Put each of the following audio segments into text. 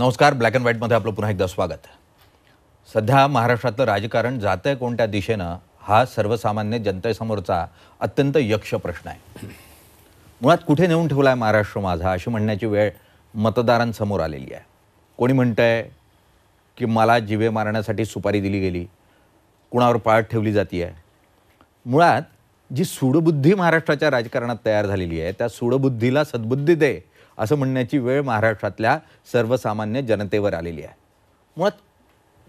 नमस्कार black and व्हाईटमध्ये आपलं पुन्हा एकदा स्वागत सध्या महाराष्ट्रातलं राजकारण जात आहे कोणत्या दिशेनं हा सर्वसामान्य जनतेसमोरचा अत्यंत यक्ष प्रश्न आहे मुळात कुठे नेऊन ठेवला आहे महाराष्ट्र माझा अशी म्हणण्याची वेळ मतदारांसमोर आलेली आहे कोणी म्हणतं आहे की मला जिवे मारण्यासाठी सुपारी दिली गेली कुणावर पाळत ठेवली जाती आहे मुळात जी सूडबुद्धी महाराष्ट्राच्या राजकारणात तयार झालेली आहे त्या सुडबुद्धीला सद्बुद्धी दे असं म्हणण्याची वेळ महाराष्ट्रातल्या सर्वसामान्य जनतेवर आलेली आहे मुळात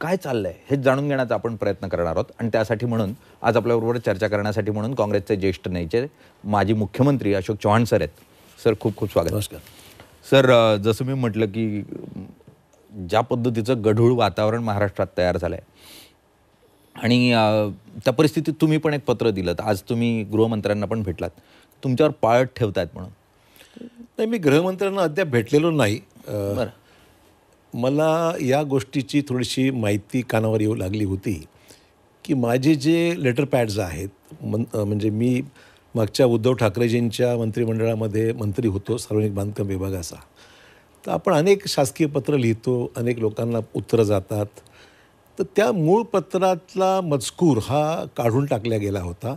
काय चाललं आहे हे जाणून घेण्याचा आपण प्रयत्न करणार आहोत आणि त्यासाठी म्हणून आज आपल्याबरोबर चर्चा करण्यासाठी म्हणून काँग्रेसचे ज्येष्ठ नेते माजी मुख्यमंत्री अशोक चव्हाण सर आहेत सर खूप खूप स्वागत नमस्कार सर जसं मी म्हटलं की ज्या पद्धतीचं गढूळ वातावरण महाराष्ट्रात तयार झालं आहे आणि त्या परिस्थितीत तुम्ही पण एक पत्र दिलं आज तुम्ही गृहमंत्र्यांना पण भेटलात तुमच्यावर पाळत ठेवतायत म्हणून नाही मी गृहमंत्र्यांना अद्याप भेटलेलो नाही मला या गोष्टीची थोडीशी माहिती कानावर येऊ लागली होती की माझे जे लेटर पॅड्स आहेत मन म्हणजे मी मागच्या उद्धव ठाकरेजींच्या मंत्रिमंडळामध्ये मंत्री होतो सार्वजनिक बांधकाम विभागाचा तर आपण अनेक शासकीय पत्र लिहितो अनेक लोकांना उत्तरं जातात तर त्या मूळ पत्रातला मजकूर हा काढून टाकल्या गेला होता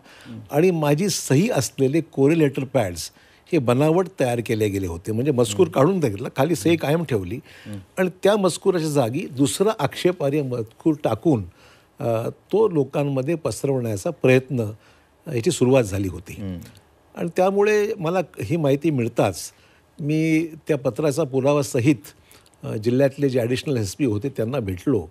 आणि माझी सही असलेले कोरे लेटर पॅड्स हे बनावट तयार केले गेले होते म्हणजे मजकूर काढून घेतला खाली सही कायम ठेवली आणि त्या मजकुराच्या जागी दुसरा आक्षेपार्य मजकूर टाकून तो लोकांमध्ये पसरवण्याचा प्रयत्न याची सुरुवात झाली होती आणि त्यामुळे मला ही माहिती मिळताच मी त्या पत्राचा पुरावासहित जिल्ह्यातले जे ॲडिशनल एस पी होते त्यांना भेटलो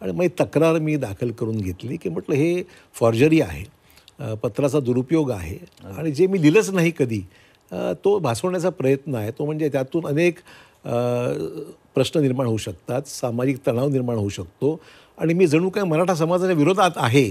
आणि मग तक्रार मी दाखल करून घेतली की म्हटलं हे फॉर्जरी आहे पत्राचा दुरुपयोग आहे आणि जे मी लिहिलंच नाही कधी तो भासवण्याचा प्रयत्न आहे तो म्हणजे त्यातून अनेक प्रश्न निर्माण होऊ शकतात सामाजिक तणाव निर्माण होऊ शकतो आणि मी जणू काय मराठा समाजाच्या विरोधात आहे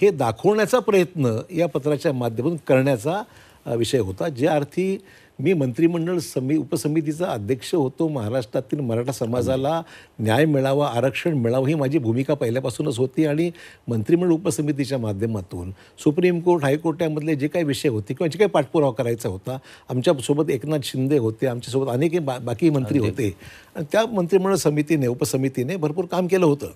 हे दाखवण्याचा प्रयत्न या पत्राच्या माध्यमातून करण्याचा विषय होता ज्या अर्थी मी मंत्रिमंडळ समि उपसमितीचा अध्यक्ष होतो महाराष्ट्रातील मराठा समाजाला न्याय मिळावा आरक्षण मिळावं ही माझी भूमिका पहिल्यापासूनच होती आणि मंत्रिमंडळ उपसमितीच्या माध्यमातून सुप्रीम कोर्ट हायकोर्टामधले जे काही विषय होते किंवा जे काही पाठपुरावा करायचा होता आमच्यासोबत एकनाथ शिंदे होते आमच्यासोबत अनेक बा बाकी मंत्री होते आणि त्या मंत्रिमंडळ समितीने उपसमितीने भरपूर काम केलं होतं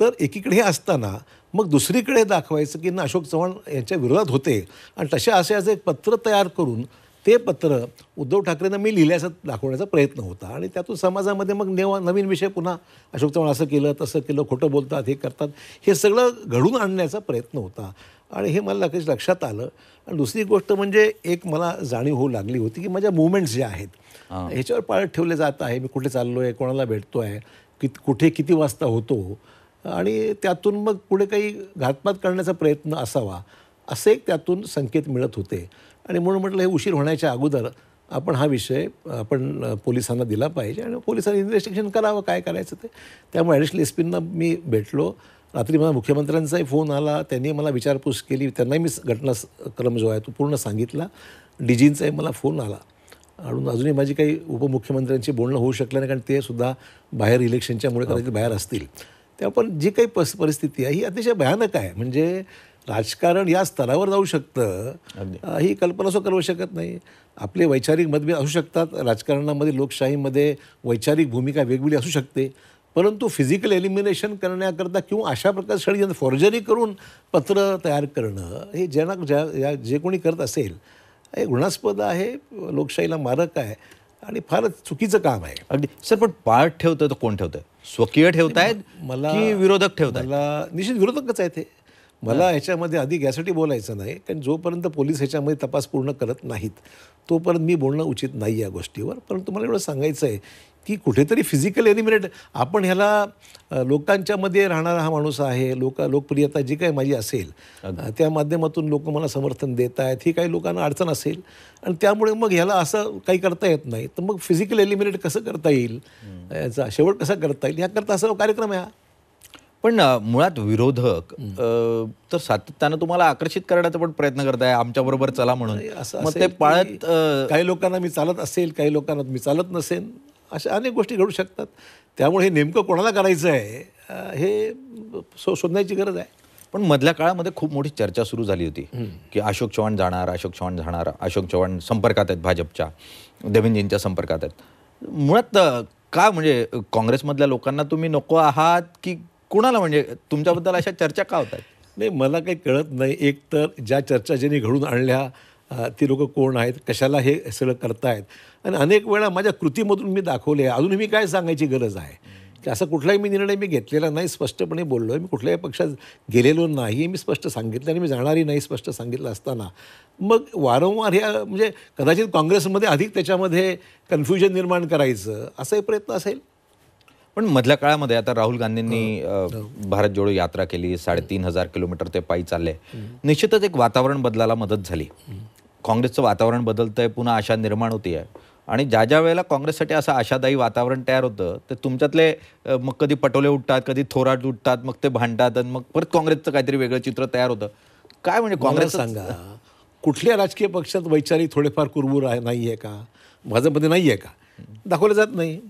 तर एकीकडे हे असताना मग दुसरीकडे दाखवायचं की ना अशोक चव्हाण यांच्या विरोधात होते आणि तशा असे एक पत्र तयार करून ते पत्र उद्धव ठाकरेंना मी लिहिल्याचं दाखवण्याचा प्रयत्न होता आणि त्यातून समाजामध्ये मग नेव नवीन विषय पुन्हा अशोक चव्हाण असं केलं तसं केलं खोटं बोलतात हे करतात हे सगळं घडून आणण्याचा प्रयत्न होता आणि हे मला लगेच लक्षात आलं आणि दुसरी गोष्ट म्हणजे एक मला जाणीव होऊ लागली होती की माझ्या मुवमेंट्स ज्या आहेत ह्याच्यावर पाळत ठेवले जात आहे मी कुठे चाललो आहे कोणाला भेटतो आहे कित कुठे किती वाजता होतो आणि त्यातून मग पुढे काही घातपात करण्याचा प्रयत्न असावा असे एक त्यातून संकेत मिळत होते आणि म्हणून म्हटलं हे उशीर होण्याच्या अगोदर आपण हा विषय आपण पोलिसांना दिला पाहिजे आणि पोलिसांनी इन्व्हेस्टिगेशन करावं काय करायचं ते त्यामुळे ॲडिशनल एस पींना मी भेटलो रात्री मला मुख्यमंत्र्यांचाही फोन आला त्यांनी मला विचारपूस केली त्यांनाही मी घटनाक्रम जो आहे तो पूर्ण सांगितला डीजींचाही मला फोन आला म्हणून अजूनही माझी काही उपमुख्यमंत्र्यांची बोलणं होऊ शकलं नाही कारण ते सुद्धा बाहेर इलेक्शनच्यामुळे कदाचित बाहेर असतील पण जी काही पस परिस्थिती आहे ही अतिशय भयानक आहे म्हणजे राजकारण या स्तरावर जाऊ शकतं ही कल्पना सो करू शकत नाही आपले वैचारिक मतभेद असू शकतात राजकारणामध्ये लोकशाहीमध्ये वैचारिक भूमिका वेगवेगळी असू शकते परंतु फिजिकल एलिमिनेशन करण्याकरता किंवा अशा प्रकारचे षडयंत्र फॉर्जरी करून पत्र तयार करणं हे ज्यांना ज्या या जे कोणी करत असेल हे घृणास्पद आहे लोकशाहीला मारक आहे आणि फारच चुकीचं काम आहे अगदी सर पण पाठ ठेवतं तर कोण ठेवतं स्वकीय ठेवतायत मला विरोधक ठेवतात मला निश्चित विरोधकच आहे ते मला ह्याच्यामध्ये आधी यासाठी बोलायचं नाही कारण जोपर्यंत पोलीस ह्याच्यामध्ये तपास पूर्ण करत नाहीत तोपर्यंत मी बोलणं उचित नाही या गोष्टीवर परंतु मला एवढं सांगायचं आहे की कुठेतरी फिजिकल एलिमिनेट आपण ह्याला लोकांच्यामध्ये राहणारा हा माणूस आहे लोक लोकप्रियता जी काही माझी असेल त्या माध्यमातून लोक मला समर्थन देत आहेत ही काही लोकांना अडचण असेल आणि त्यामुळे मग ह्याला असं काही करता येत नाही तर मग फिजिकल एलिमिनेट कसं करता येईल याचा शेवट कसा करता येईल ह्याकरता असा कार्यक्रम आहे हा पण मुळात विरोधक तर सातत्यानं तुम्हाला आकर्षित करण्याचा पण प्रयत्न आहे आमच्याबरोबर चला म्हणून असं मग ते पाळत काही लोकांना मी चालत असेल काही लोकांना मी चालत नसेल अशा अनेक गोष्टी घडू शकतात त्यामुळे हे नेमकं कोणाला करायचं आहे हे शोधण्याची गरज आहे पण मधल्या काळामध्ये खूप मोठी चर्चा सुरू झाली होती की अशोक चव्हाण जाणार अशोक चव्हाण जाणार अशोक चव्हाण संपर्कात आहेत भाजपच्या देवेंद्रजींच्या संपर्कात आहेत मुळात का म्हणजे काँग्रेसमधल्या लोकांना तुम्ही नको आहात की कुणाला म्हणजे तुमच्याबद्दल अशा चर्चा का होत आहेत नाही मला काही कळत नाही एक तर ज्या चर्चा ज्यांनी घडून आणल्या ती लोकं कोण आहेत कशाला हे सगळं करतायत आणि अनेक वेळा माझ्या कृतीमधून मी दाखवले अजूनही मी काय सांगायची गरज आहे की असा कुठलाही मी निर्णय मी घेतलेला नाही स्पष्टपणे बोललो आहे मी कुठल्याही पक्षात गेलेलो नाही मी स्पष्ट सांगितलं आणि मी जाणारी नाही स्पष्ट सांगितलं असताना मग वारंवार ह्या म्हणजे कदाचित काँग्रेसमध्ये अधिक त्याच्यामध्ये कन्फ्युजन निर्माण करायचं असाही प्रयत्न असेल पण मधल्या काळामध्ये आता राहुल गांधींनी हो. हो. भारत जोडो यात्रा केली साडेतीन हजार किलोमीटर ते पायी चालले निश्चितच एक वातावरण बदलाला मदत झाली काँग्रेसचं वातावरण बदलतंय पुन्हा आशा निर्माण होती आहे आणि ज्या ज्या वेळेला काँग्रेससाठी असं आशादायी वातावरण तयार होतं तर तुमच्यातले मग कधी पटोले उठतात कधी थोराट उठतात मग ते भांडतात आणि मग परत काँग्रेसचं काहीतरी वेगळं चित्र तयार होतं काय म्हणजे काँग्रेस सांगा कुठल्या राजकीय पक्षात वैचारिक थोडेफार कुरबूर आहे नाही आहे का भाजपमध्ये नाही आहे का दाखवलं जात नाही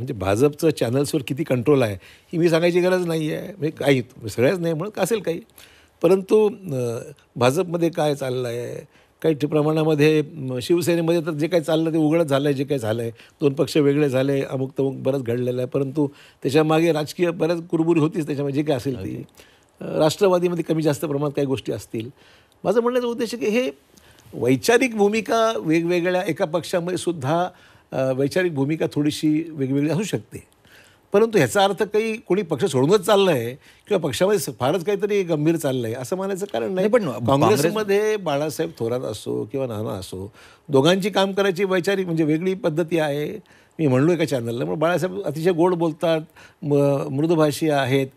म्हणजे भाजपचं चॅनल्सवर किती कंट्रोल आहे ही मी सांगायची गरज नाही आहे म्हणजे काही सगळ्याच नाही म्हणून असेल काही परंतु भाजपमध्ये काय चाललं आहे काही प्रमाणामध्ये शिवसेनेमध्ये तर जे काही चाललं ते उघडंच झालं आहे जे काही झालं आहे दोन पक्ष वेगळे झाले अमुक तमुक बरंच घडलेलं आहे परंतु त्याच्यामागे राजकीय बऱ्याच कुरबुरी होतीच त्याच्यामध्ये जे काय असेल ती राष्ट्रवादीमध्ये कमी जास्त प्रमाणात काही गोष्टी असतील माझं म्हणण्याचा उद्देश की हे वैचारिक भूमिका वेगवेगळ्या एका पक्षामध्ये सुद्धा वैचारिक भूमिका थोडीशी वेगवेगळी असू शकते परंतु ह्याचा अर्थ काही कोणी पक्ष सोडूनच चाललं आहे किंवा पक्षामध्ये फारच काहीतरी गंभीर चाललं आहे असं म्हणायचं कारण नाही पण काँग्रेसमध्ये बाळासाहेब थोरात असो किंवा नाना असो दोघांची काम करायची वैचारिक म्हणजे वेगळी पद्धती आहे मी म्हणलो एका चॅनलला मग बाळासाहेब अतिशय गोड बोलतात मृदुभाषी मृदभाषी आहेत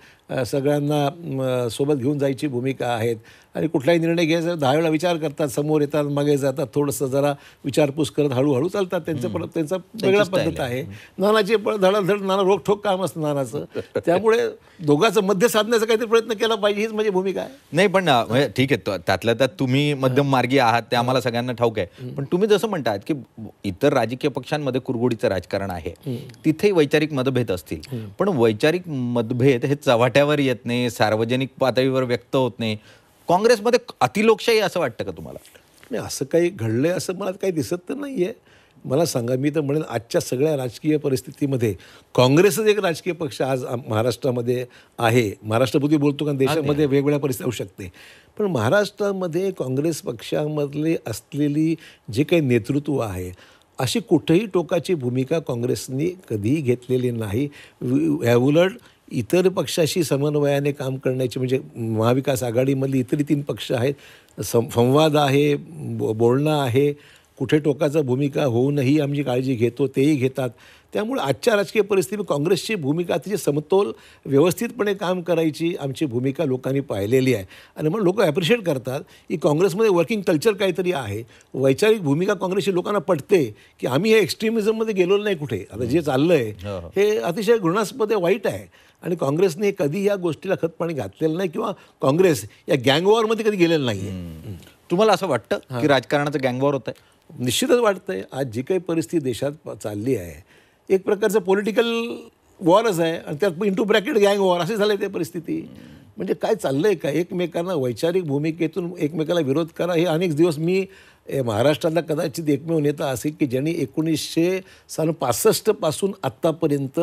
सगळ्यांना सोबत घेऊन जायची भूमिका आहेत आणि कुठलाही निर्णय घ्यायचा दहा वेळा विचार करतात समोर येतात मागे जातात थोडंसं जरा विचारपूस करत हळूहळू चालतात त्यांचं पण त्यांचा वेगळा पद्धत आहे नानाची धडाधड नाना रोखोक काम असतं नानाचं त्यामुळे दोघांचं मध्य साधण्याचा काहीतरी प्रयत्न केला पाहिजे हीच माझी भूमिका आहे नाही पण म्हणजे ठीक आहे त्यातल्या त्यात तुम्ही मध्यम मार्गी आहात ते आम्हाला सगळ्यांना ठाऊक आहे पण तुम्ही जसं म्हणतात की इतर राजकीय पक्षांमध्ये कुरगुडीचं राजकारण आहे तिथेही वैचारिक मतभेद असतील पण वैचारिक मतभेद हे चव्हाट्यावर येत नाही सार्वजनिक पातळीवर व्यक्त होत नाही काँग्रेसमध्ये अतिलोकशाही असं वाटतं का तुम्हाला नाही असं काही घडलं आहे असं मला काही दिसत तर नाही आहे मला सांगा मी तर म्हणेन आजच्या सगळ्या राजकीय परिस्थितीमध्ये काँग्रेसच एक राजकीय पक्ष आज महाराष्ट्रामध्ये आहे महाराष्ट्रपती बोलतो का देशामध्ये वेगवेगळ्या परिस्थिती होऊ शकते पण महाराष्ट्रामध्ये काँग्रेस पक्षामधले असलेली जे काही नेतृत्व आहे अशी कुठेही टोकाची भूमिका काँग्रेसनी कधीही घेतलेली नाही उलट इतर पक्षाशी समन्वयाने काम करण्याची म्हणजे महाविकास आघाडीमधली इतर तीन पक्ष आहेत सं संवाद आहे बोलणं आहे कुठे टोकाचा भूमिका होऊनही आमची काळजी घेतो तेही घेतात त्यामुळे आजच्या राजकीय परिस्थितीत काँग्रेसची भूमिका तिची समतोल व्यवस्थितपणे काम करायची आमची भूमिका लोकांनी पाहिलेली आहे आणि मग लोक ॲप्रिशिएट करतात की काँग्रेसमध्ये वर्किंग कल्चर काहीतरी आहे वैचारिक भूमिका काँग्रेसची लोकांना पटते की आम्ही हे एक्स्ट्रीमिझममध्ये गेलो नाही कुठे आता जे चाललं आहे हो, हो. हे अतिशय घृणास्पद वाईट आहे आणि काँग्रेसने कधी या गोष्टीला खतपाणी घातलेलं नाही किंवा काँग्रेस या गँगवॉरमध्ये कधी गेलेलं नाही तुम्हाला असं वाटतं की राजकारणाचं गँगवॉर होतं आहे निश्चितच वाटतंय आज जी काही परिस्थिती देशात चालली आहे एक प्रकारचं पॉलिटिकल वॉरच आहे आणि त्यात इंटू ब्रॅकेट गँग वॉर असे झाले ते परिस्थिती म्हणजे काय चाललंय का एकमेकांना वैचारिक भूमिकेतून एकमेकाला विरोध करा हे अनेक दिवस मी महाराष्ट्राला कदाचित एकमेव नेता असे की ज्यांनी एकोणीसशे सन पासष्टपासून आत्तापर्यंत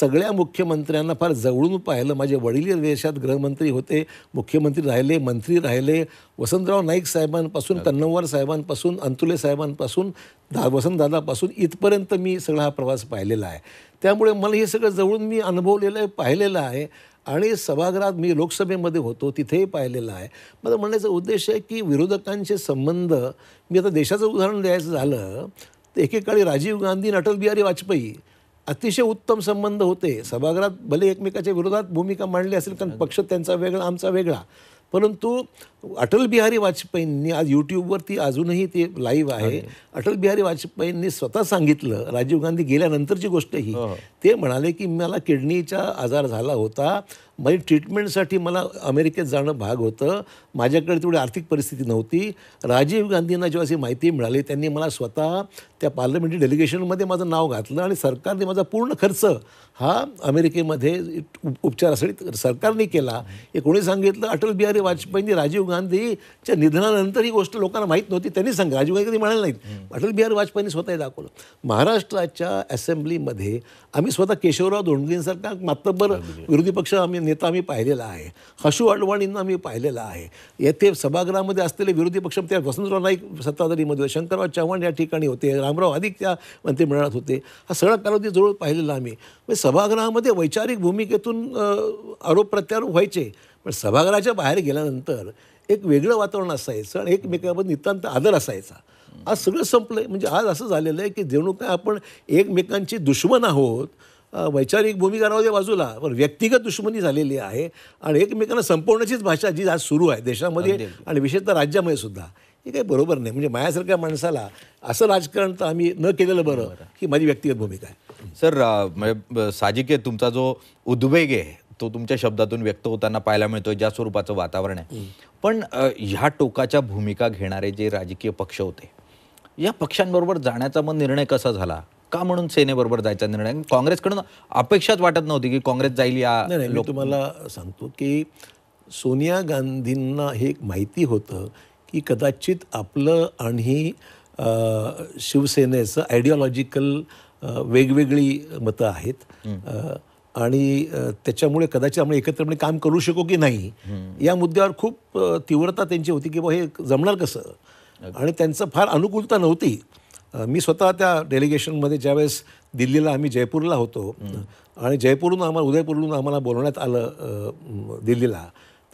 सगळ्या मुख्यमंत्र्यांना फार जवळून पाहिलं माझे वडील देशात गृहमंत्री होते मुख्यमंत्री राहिले मंत्री राहिले वसंतराव नाईक साहेबांपासून कन्नमवार साहेबांपासून अंतुले साहेबांपासून दा वसंतदादापासून इथपर्यंत मी सगळा हा प्रवास पाहिलेला आहे त्यामुळे मला हे सगळं जवळून मी अनुभवलेलं आहे पाहिलेलं आहे आणि सभागृहात मी लोकसभेमध्ये होतो तिथेही पाहिलेलं आहे माझं म्हणण्याचा उद्देश आहे की विरोधकांचे संबंध मी आता देशाचं उदाहरण द्यायचं झालं तर एकेकाळी राजीव गांधी आणि अटल बिहारी वाजपेयी अतिशय उत्तम संबंध होते सभागृहात भले एकमेकाच्या विरोधात भूमिका मांडली असेल कारण पक्ष त्यांचा वेगळा आमचा वेगळा परंतु अटल बिहारी वाजपेयींनी आज यूट्यूबवरती अजूनही ते लाईव्ह आहे अटल बिहारी वाजपेयींनी स्वतः सांगितलं राजीव गांधी गेल्यानंतरची गोष्ट ही हो. ते म्हणाले की मला किडनीचा आजार झाला होता माझी ट्रीटमेंटसाठी मला अमेरिकेत जाणं भाग होतं माझ्याकडे तेवढी आर्थिक परिस्थिती नव्हती राजीव गांधींना जेव्हा अशी माहिती मिळाली त्यांनी मला स्वतः त्या पार्लमेंटरी डेलिगेशनमध्ये माझं नाव घातलं आणि सरकारने माझा पूर्ण खर्च हा अमेरिकेमध्ये उपचारासाठी सरकारने केला हे कोणी सांगितलं अटल बिहारी वाजपेयींनी राजीव गांधीच्या निधनानंतर ही गोष्ट लोकांना माहीत नव्हती त्यांनी सांग राजीव गांधी म्हणाले नाहीत अटल बिहारी वाजपेयींनी स्वतः दाखवलं महाराष्ट्राच्या असेंब्लीमध्ये आम्ही स्वतः केशवराव धोंडगेंसारखा मातब्बर विरोधी पक्ष आम्ही नेता आम्ही पाहिलेला आहे हशू अडवाणींना आम्ही पाहिलेला आहे येथे सभागृहामध्ये असलेले विरोधी पक्ष त्या वसंतराव नाईक सत्ताधारीमध्ये शंकरराव चव्हाण या ठिकाणी होते रामराव अधिक त्या मंत्रिमंडळात होते हा सगळा कालावधी जवळ पाहिलेला आम्ही म्हणजे सभागृहामध्ये वैचारिक भूमिकेतून आरोप प्रत्यारोप व्हायचे पण सभागृहाच्या बाहेर गेल्यानंतर एक वेगळं वातावरण असायचं आणि एकमेकाबद्दल नितांत आदर असायचा आज सगळं संपलं आहे म्हणजे आज असं झालेलं आहे की जेणू काय आपण एकमेकांची दुश्मन आहोत वैचारिक भूमिका बाजूला पण व्यक्तिगत दुश्मनी झालेली आहे आणि एकमेकांना संपवण्याचीच भाषा जी आज सुरू आहे देशामध्ये आणि विशेषतः राज्यामध्ये सुद्धा हे काही बरोबर नाही म्हणजे माझ्यासारख्या माणसाला असं राजकारण तर आम्ही न केलेलं बरं ही माझी व्यक्तिगत भूमिका आहे सर म्हणजे साजिक आहे तुमचा जो उद्वेग आहे तो तुमच्या शब्दातून व्यक्त होताना पाहायला मिळतो ज्या स्वरूपाचं वातावरण आहे पण ह्या टोकाच्या भूमिका घेणारे जे राजकीय पक्ष होते या पक्षांबरोबर जाण्याचा मग निर्णय कसा झाला का म्हणून सेनेबरोबर जायचा निर्णय काँग्रेसकडून अपेक्षाच वाटत नव्हती की काँग्रेस जाईल या लोक तुम्हाला सांगतो की सोनिया गांधींना हे माहिती होतं की कदाचित आपलं आणि शिवसेनेचं आयडिओलॉजिकल वेगवेगळी मतं आहेत आणि त्याच्यामुळे कदाचित आपण एकत्रपणे काम करू शकू की नाही या मुद्द्यावर खूप तीव्रता त्यांची होती की बाबा हे जमणार कसं आणि त्यांचं फार अनुकूलता नव्हती मी स्वतः त्या डेलिगेशनमध्ये ज्यावेळेस दिल्लीला आम्ही जयपूरला होतो आणि जयपूरहून आम्हाला उदयपूरहून आम्हाला बोलवण्यात आलं दिल्लीला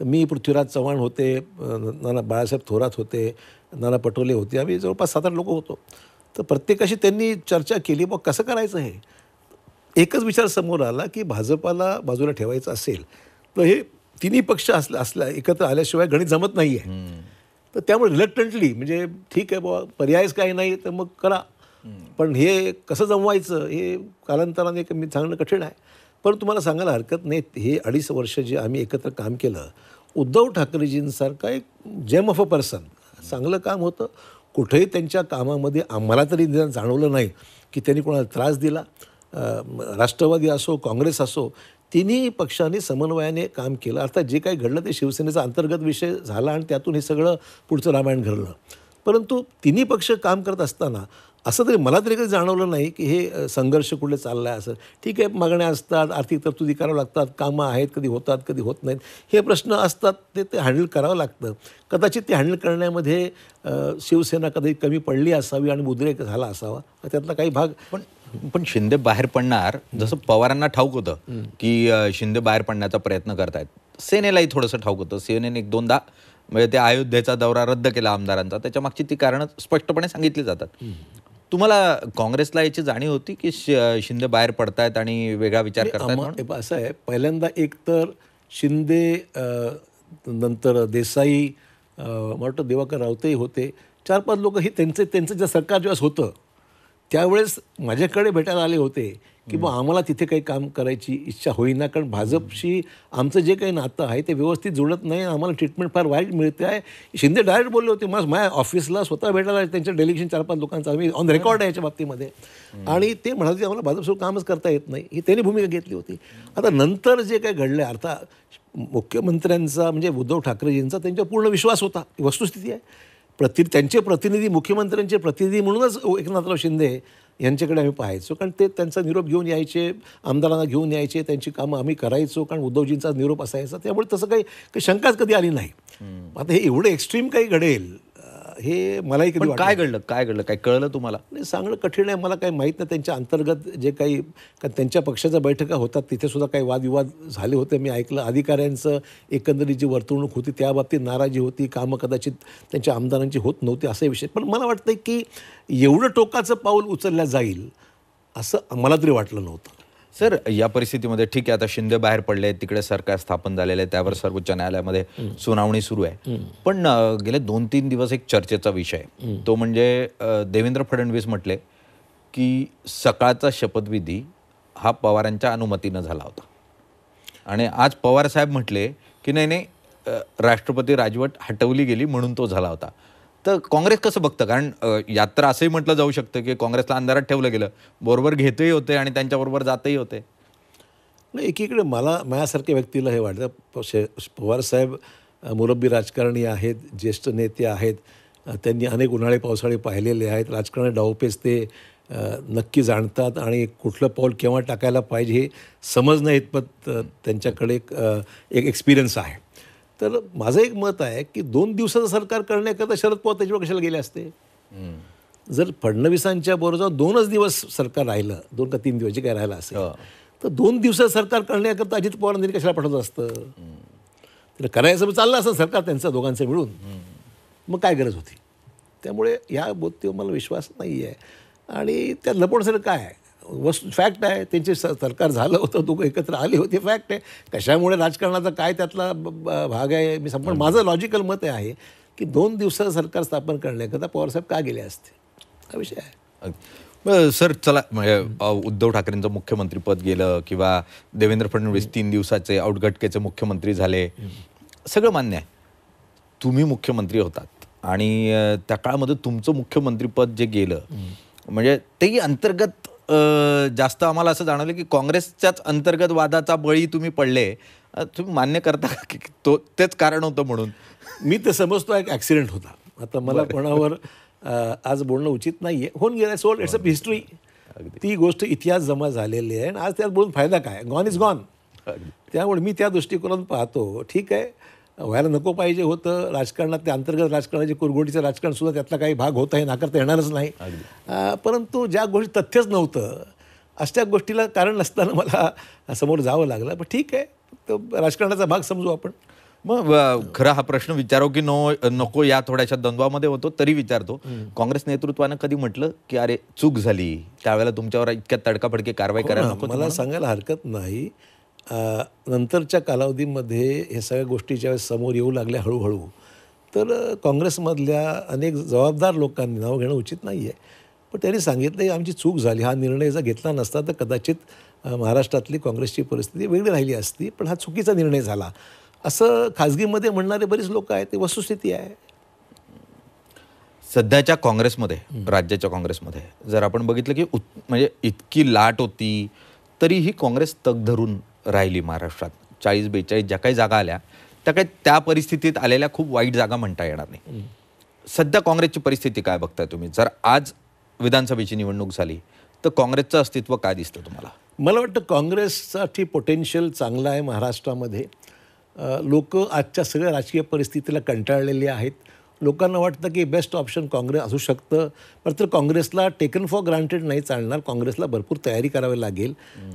तर मी पृथ्वीराज चव्हाण होते नाना बाळासाहेब थोरात होते नाना पटोले होते आम्ही जवळपास सात आठ लोक होतो तर प्रत्येकाशी त्यांनी चर्चा केली मग कसं करायचं हे एकच विचार समोर आला की भाजपाला बाजूला ठेवायचं असेल तर हे तिन्ही पक्ष असला असल्या एकत्र आल्याशिवाय गणित जमत नाही आहे तर त्यामुळे रिलक्टंटली म्हणजे ठीक आहे बाबा पर्यायच काही नाही तर मग करा पण हे कसं जमवायचं हे कालांतराने मी सांगणं कठीण आहे पण तुम्हाला सांगायला हरकत नाही हे अडीच वर्ष जे आम्ही एकत्र काम केलं उद्धव ठाकरेजींसारखा एक जेम ऑफ अ पर्सन चांगलं काम होतं कुठेही त्यांच्या कामामध्ये आम्हाला तरी जाणवलं नाही की त्यांनी कोणाला त्रास दिला राष्ट्रवादी असो काँग्रेस असो तिन्ही पक्षांनी समन्वयाने काम केलं अर्थात जे काही घडलं ते शिवसेनेचा अंतर्गत विषय झाला आणि त्यातून हे सगळं पुढचं रामायण घडलं परंतु तिन्ही पक्ष काम करत असताना असं तरी मला तरी कधी जाणवलं नाही की हे संघर्ष कुठले चाललं आहे असं ठीक आहे मागण्या असतात आर्थिक तरतुदी करावं लागतात कामं आहेत कधी होतात कधी होत नाहीत हे प्रश्न असतात ते ते हँडल करावं लागतं कदाचित ते हँडल करण्यामध्ये शिवसेना कधी कमी पडली असावी आणि मुद्रेक झाला असावा त्यातला काही भाग पण पण शिंदे बाहेर पडणार जसं पवारांना ठाऊक होतं की शिंदे बाहेर पडण्याचा प्रयत्न करतायत सेनेलाही थोडंसं ठाऊक होतं सेनेने एक दोनदा म्हणजे ते अयोध्येचा दौरा रद्द केला आमदारांचा त्याच्या मागची ती कारणं स्पष्टपणे सांगितली जातात तुम्हाला काँग्रेसला याची जाणीव होती की शिंदे बाहेर पडतायत आणि वेगळा विचार करतात असं आहे पहिल्यांदा एक तर शिंदे नंतर देसाई मला वाटतं दिवाकर रावतेही होते चार पाच लोक हे त्यांचे त्यांचं जे सरकार जेव्हा होतं त्यावेळेस माझ्याकडे भेटायला आले होते की बा आम्हाला तिथे काही काम करायची इच्छा होईना कारण भाजपशी आमचं जे काही नातं आहे ते व्यवस्थित जुळत नाही आम्हाला ट्रीटमेंट फार वाईट मिळते आहे शिंदे डायरेक्ट बोलले होते मग माझ्या ऑफिसला स्वतः भेटायला त्यांच्या डेलिगेशन चार पाच लोकांचा आम्ही ऑन रेकॉर्ड आहे याच्या बाबतीमध्ये आणि ते म्हणाले की आम्हाला भाजपसोबत कामच करता येत नाही ही त्यांनी भूमिका घेतली होती आता नंतर जे काही घडलं अर्थात मुख्यमंत्र्यांचा म्हणजे उद्धव ठाकरेजींचा त्यांच्यावर पूर्ण विश्वास होता ही वस्तुस्थिती आहे प्रति त्यांचे प्रतिनिधी मुख्यमंत्र्यांचे प्रतिनिधी म्हणूनच एकनाथराव शिंदे यांच्याकडे आम्ही पाहायचो कारण ते त्यांचा निरोप घेऊन यायचे आमदारांना घेऊन यायचे त्यांची कामं आम्ही करायचो कारण उद्धवजींचा निरोप असायचा त्यामुळे तसं काही काही शंकाच कधी आली नाही आता हे एवढं एक्स्ट्रीम काही घडेल हे मलाही कधी काय घडलं काय घडलं काय कळलं तुम्हाला नाही सांगणं कठीण आहे मला काही माहीत नाही त्यांच्या अंतर्गत जे काही त्यांच्या पक्षाच्या बैठका होतात तिथे सुद्धा काही वादविवाद झाले होते मी ऐकलं अधिकाऱ्यांचं एकंदरीत जी वर्तवणूक होती त्याबाबतीत नाराजी होती कामं कदाचित त्यांच्या आमदारांची होत नव्हती असे विषय पण मला वाटतं की एवढं टोकाचं पाऊल उचललं जाईल असं मला तरी वाटलं नव्हतं सर या परिस्थितीमध्ये ठीक आहे आता शिंदे बाहेर पडले तिकडे सरकार स्थापन झालेलं आहे त्यावर सर्वोच्च न्यायालयामध्ये सुनावणी सुरू आहे पण गेले दोन तीन दिवस एक चर्चेचा विषय तो म्हणजे देवेंद्र फडणवीस म्हटले की सकाळचा शपथविधी हा पवारांच्या अनुमतीनं झाला होता आणि आज पवार साहेब म्हटले की नाही नाही राष्ट्रपती राजवट हटवली गेली म्हणून तो झाला होता तर काँग्रेस कसं बघतं कारण यात्रा असंही म्हटलं जाऊ शकतं की काँग्रेसला अंधारात ठेवलं गेलं बरोबर घेतही होते आणि त्यांच्याबरोबर जातही होते एकीकडे मला माझ्यासारख्या व्यक्तीला हे वाटतं शे पवारसाहेब मुरब्बी राजकारणी आहेत ज्येष्ठ नेते आहेत त्यांनी अनेक उन्हाळे पावसाळे पाहिलेले आहेत राजकारणी डावपेच ते नक्की जाणतात आणि कुठलं पाऊल केव्हा टाकायला पाहिजे हे समज नाहीत पण त्यांच्याकडे एक एक्सपिरियन्स आहे तर माझं एक मत आहे की दोन दिवसाचं सरकार करण्याकरता शरद पवार त्याच्यावर कशाला गेले असते जर फडणवीसांच्या बरोबर दोनच दिवस सरकार राहिलं दोन का तीन दिवस जे काय राहिलं असेल हो. तर दोन दिवसाचं सरकार करण्याकरता अजित पवारांनी कशाला पाठवत असतं तर करायचं चाललं असं सरकार त्यांचं दोघांचं मिळून मग काय गरज होती त्यामुळे या बोतीवर मला विश्वास नाही आहे आणि त्या लपवण्यासाठी काय आहे वस्तू फॅक्ट आहे त्यांचे स सरकार झालं होतं तो एकत्र आले होते फॅक्ट आहे कशामुळे राजकारणाचा काय त्यातला भाग आहे मी संपूर्ण माझं लॉजिकल मत आहे की दोन दिवसात सरकार स्थापन करण्याकरता पवारसाहेब का गेले असते हा विषय आहे सर चला म्हणजे, उद्धव ठाकरेंचं मुख्यमंत्रीपद गेलं किंवा देवेंद्र फडणवीस तीन दिवसाचे केचे मुख्यमंत्री झाले सगळं मान्य आहे तुम्ही मुख्यमंत्री होतात आणि त्या काळामध्ये तुमचं मुख्यमंत्रीपद जे गेलं म्हणजे तेही अंतर्गत जास्त आम्हाला असं जाणवलं की काँग्रेसच्याच अंतर्गत वादाचा बळी तुम्ही पडले तुम्ही मान्य करता की तो तेच कारण होतं म्हणून मी ते समजतो एक ॲक्सिडेंट होता आता मला कोणावर आज बोलणं उचित नाही आहे होऊन गेलं सोल इट्स अ हिस्ट्री ती गोष्ट इतिहास जमा झालेली आहे आणि आज त्यात बोलून फायदा काय गॉन इज गॉन त्यामुळे मी त्या दृष्टिकोनातून पाहतो ठीक आहे व्हायला नको पाहिजे होतं राजकारणात ते अंतर्गत राजकारणाचे कुरगोटीचं राजकारण सुद्धा त्यातला काही भाग होता हे नाकारता येणारच नाही परंतु ज्या गोष्टी तथ्यच नव्हतं अशा गोष्टीला कारण नसताना मला समोर जावं लागलं पण ठीक आहे तो राजकारणाचा भाग समजू आपण मग खरा हा प्रश्न विचारो की नो नको या थोड्याशा द्वंद्वामध्ये होतो तरी विचारतो काँग्रेस नेतृत्वानं कधी म्हटलं की अरे चूक झाली त्यावेळेला तुमच्यावर इतक्या तडकाफडकी कारवाई हो करायला मला सांगायला हरकत नाही नंतरच्या कालावधीमध्ये ह्या सगळ्या गोष्टी ज्यावेळेस समोर येऊ लागल्या हळूहळू तर काँग्रेसमधल्या अनेक जबाबदार लोकांनी नाव घेणं उचित नाही आहे पण त्यांनी सांगितलं की आमची चूक झाली हा निर्णय जर घेतला नसता तर कदाचित महाराष्ट्रातली काँग्रेसची परिस्थिती वेगळी राहिली असती पण हा चुकीचा निर्णय झाला असं खाजगीमध्ये म्हणणारे बरीच लोक आहेत ते वस्तुस्थिती आहे सध्याच्या काँग्रेसमध्ये राज्याच्या काँग्रेसमध्ये जर आपण बघितलं की म्हणजे इतकी लाट होती तरीही काँग्रेस तग धरून राहिली महाराष्ट्रात चाळीस बेचाळीस ज्या काही जागा आल्या त्या काही त्या परिस्थितीत आलेल्या खूप वाईट जागा म्हणता येणार नाही सध्या काँग्रेसची परिस्थिती काय बघताय तुम्ही जर आज विधानसभेची निवडणूक झाली तर काँग्रेसचं अस्तित्व काय दिसतं तुम्हाला मला वाटतं काँग्रेससाठी पोटेन्शियल चांगलं आहे महाराष्ट्रामध्ये लोक आजच्या सगळ्या राजकीय परिस्थितीला कंटाळलेली आहेत लोकांना वाटतं की बेस्ट ऑप्शन काँग्रेस असू शकतं तर काँग्रेसला टेकन फॉर ग्रांटेड नाही चालणार काँग्रेसला भरपूर तयारी करावी लागेल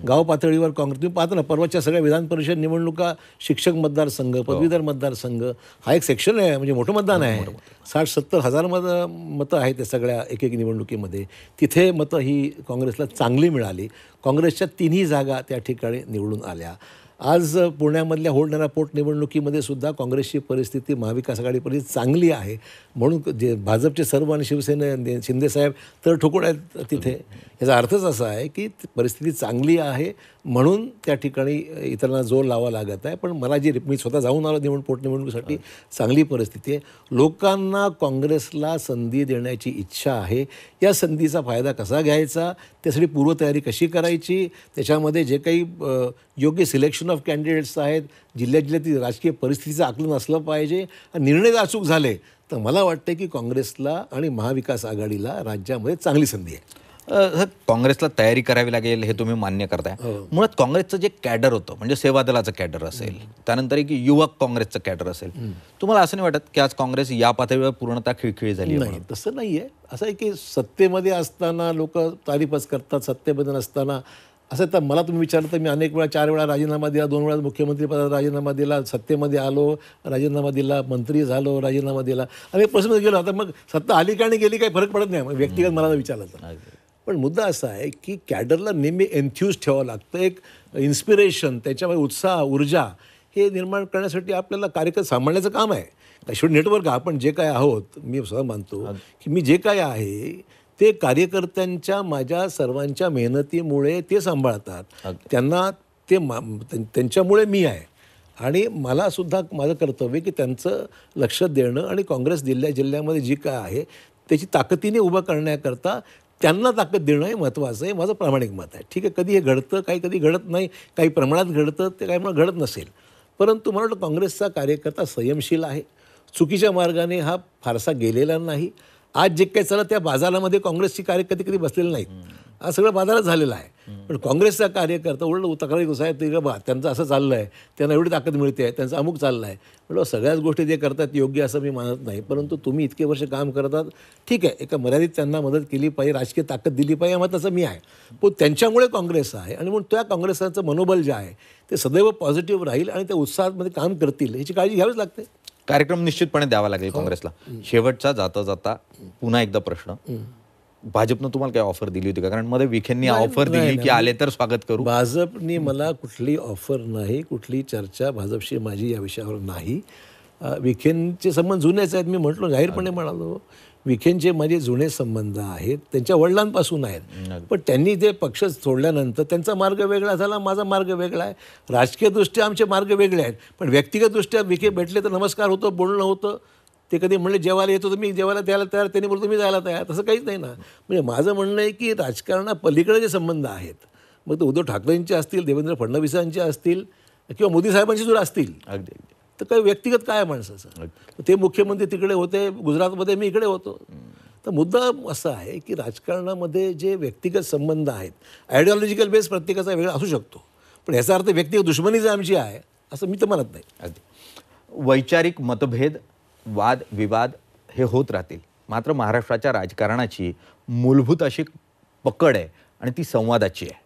गाव पातळीवर काँग्रेस तुम्ही पाहता ना परवाच्या सगळ्या विधान परिषद निवडणुका शिक्षक मतदारसंघ हो. पदवीधर मतदारसंघ हा एक सेक्शन आहे म्हणजे मोठं मतदान आहे साठ सत्तर हजार मत मतं आहेत त्या सगळ्या एक एक निवडणुकीमध्ये तिथे मतं ही काँग्रेसला चांगली मिळाली काँग्रेसच्या तिन्ही जागा त्या ठिकाणी निवडून आल्या आज पुण्यामधल्या होणाऱ्या पोटनिवडणुकीमध्ये सुद्धा काँग्रेसची परिस्थिती महाविकास आघाडी परिस्थिती चांगली आहे म्हणून जे भाजपचे सर्व आणि शिवसेने शिंदेसाहेब तर ठोकूळ आहेत तिथे याचा अर्थच असा आहे की परिस्थिती चांगली आहे म्हणून त्या ठिकाणी इतरांना जोर लावा लागत आहे पण मला जी मी स्वतः जाऊन आलो निवड पोटनिवडणुकीसाठी चांगली परिस्थिती आहे लोकांना काँग्रेसला संधी देण्याची इच्छा आहे या संधीचा फायदा कसा घ्यायचा त्यासाठी पूर्वतयारी कशी करायची त्याच्यामध्ये जे काही योग्य सिलेक्शन ऑफ कॅन्डिडेट्स आहेत जिल्ह्या जिल्ह्यातील राजकीय परिस्थितीचं आकलन असलं पाहिजे निर्णय अचूक झाले तर मला वाटतं की काँग्रेसला आणि महाविकास आघाडीला राज्यामध्ये चांगली संधी आहे काँग्रेसला तयारी करावी लागेल हे तुम्ही मान्य करताय हो. मुळात काँग्रेसचं जे कॅडर होतं म्हणजे सेवा दलाचं कॅडर असेल त्यानंतर एक युवक काँग्रेसचं कॅडर असेल तुम्हाला असं नाही वाटत की आज काँग्रेस या पातळीवर पूर्णतः खिळखिळी झाली नाही तसं नाहीये असं आहे की सत्तेमध्ये असताना लोक तारीफच करतात सत्तेमध्ये नसताना असं तर मला तुम्ही विचारलं तर मी अनेक वेळा चार वेळा राजीनामा दिला दोन वेळा मुख्यमंत्रीपदाचा राजीनामा दिला सत्तेमध्ये आलो राजीनामा दिला मंत्री झालो राजीनामा दिला अनेक प्रश्न गेलो आता मग सत्ता आली का गेली काही फरक पडत नाही व्यक्तिगत मला विचारलं तर पण मुद्दा असा आहे की कॅडरला नेहमी एन्थ्यूज ठेवावं लागतं एक इन्स्पिरेशन त्याच्यामध्ये उत्साह ऊर्जा हे निर्माण करण्यासाठी आपल्याला कार्यक्रम सांभाळण्याचं काम आहे शेवटी नेटवर्क आपण जे काय आहोत मी स्वतः मानतो की मी जे काय आहे ते कार्यकर्त्यांच्या माझ्या सर्वांच्या मेहनतीमुळे ते सांभाळतात त्यांना ते मा त्यांच्यामुळे मी आहे आणि मला सुद्धा माझं कर्तव्य की त्यांचं लक्ष देणं आणि काँग्रेस दिल्ल्या जिल्ह्यामध्ये जी काय आहे त्याची ताकदीने उभं करण्याकरता त्यांना ताकद देणं हे महत्त्वाचं आहे माझं प्रामाणिक मत आहे ठीक आहे कधी हे घडतं काही कधी घडत नाही काही प्रमाणात घडतं ते काही म्हणून घडत नसेल परंतु मला वाटतं काँग्रेसचा कार्यकर्ता संयमशील आहे चुकीच्या मार्गाने हा फारसा गेलेला नाही आज जे काही चालत त्या बाजारामध्ये काँग्रेसची कार्यकर्ते कधी बसलेले नाहीत हा सगळं बाजारात झालेला आहे पण काँग्रेसचा कार्यकर्ता उलट तक्रारी साहेब ते बा त्यांचं असं चाललं आहे त्यांना एवढी ताकद मिळते आहे त्यांचं अमुक चाललं आहे म्हणजे हो, सगळ्याच गोष्टी जे करतात योग्य असं मी मानत नाही परंतु तुम्ही इतके वर्ष काम करतात ठीक आहे एका मर्यादित त्यांना मदत केली पाहिजे राजकीय ताकद दिली पाहिजे मग तसं मी आहे पण त्यांच्यामुळे काँग्रेस आहे आणि म्हणून त्या काँग्रेसांचं मनोबल जे आहे ते सदैव पॉझिटिव्ह राहील आणि त्या उत्साहामध्ये काम करतील याची काळजी घ्यावीच लागते कार्यक्रम निश्चितपणे द्यावा लागेल हो. काँग्रेसला शेवटचा जाता जाता पुन्हा एकदा प्रश्न भाजपनं तुम्हाला काय ऑफर दिली होती का कारण मध्ये विखेंनी ऑफर दिली की आले तर स्वागत करू भाजपनी मला कुठली ऑफर नाही कुठली चर्चा भाजपशी माझी या विषयावर नाही विखेंचे संबंध जुनेच आहेत मी म्हटलो जाहीरपणे म्हणालो विखेंचे माझे जुने संबंध आहेत त्यांच्या वडिलांपासून आहेत पण त्यांनी ते पक्ष सोडल्यानंतर त्यांचा मार्ग वेगळा झाला माझा मार्ग वेगळा आहे राजकीयदृष्ट्या आमचे मार्ग वेगळे आहेत पण व्यक्तिगतदृष्ट्या विखे भेटले तर नमस्कार होतो बोलणं होतं ते कधी म्हणले जेवायला येतो तर मी जेवायला द्यायला तयार त्यांनी बोलतो मी जायला तयार तसं काहीच नाही ना म्हणजे माझं म्हणणं आहे की राजकारणा जे संबंध आहेत मग ते उद्धव ठाकरेंचे असतील देवेंद्र फडणवीसांचे असतील किंवा मोदी साहेबांचे जर असतील अगदी तर काही व्यक्तिगत काय माणसाचं ते मुख्यमंत्री तिकडे होते गुजरातमध्ये मी इकडे होतो तर मुद्दा असा आहे की राजकारणामध्ये जे व्यक्तिगत संबंध आहेत आयडिओलॉजिकल बेस प्रत्येकाचा वेगळा असू शकतो पण याचा अर्थ व्यक्तिगत दुश्मनी जी आमची आहे असं मी तर म्हणत नाही वैचारिक मतभेद वाद विवाद हे होत राहतील मात्र महाराष्ट्राच्या राजकारणाची मूलभूत अशी पकड आहे आणि ती संवादाची आहे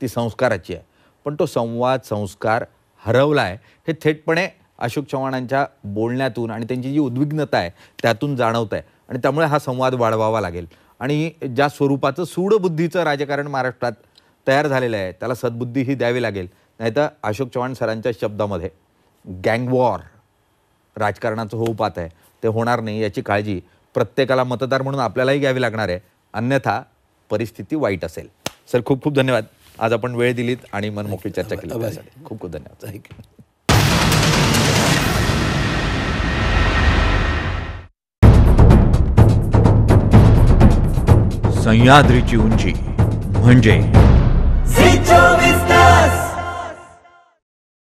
ती संस्काराची आहे पण तो संवाद संस्कार हरवला आहे हे थेटपणे अशोक चव्हाणांच्या बोलण्यातून आणि त्यांची जी उद्विग्नता आहे त्यातून जाणवत आहे आणि त्यामुळे हा संवाद वाढवावा लागेल आणि ज्या स्वरूपाचं सूडबुद्धीचं राजकारण महाराष्ट्रात तयार झालेलं आहे त्याला सद्बुद्धी ही द्यावी लागेल नाहीतर अशोक चव्हाण सरांच्या शब्दामध्ये गँगवॉर राजकारणाचं पात आहे ते होणार नाही याची काळजी प्रत्येकाला मतदार म्हणून आपल्यालाही घ्यावी लागणार आहे अन्यथा परिस्थिती वाईट असेल सर खूप खूप धन्यवाद आज आपण वेळ दिलीत आणि मनमोकळी चर्चा केली खूप खूप धन्यवाद थँक्यू सह्याद्रीची उंची म्हणजे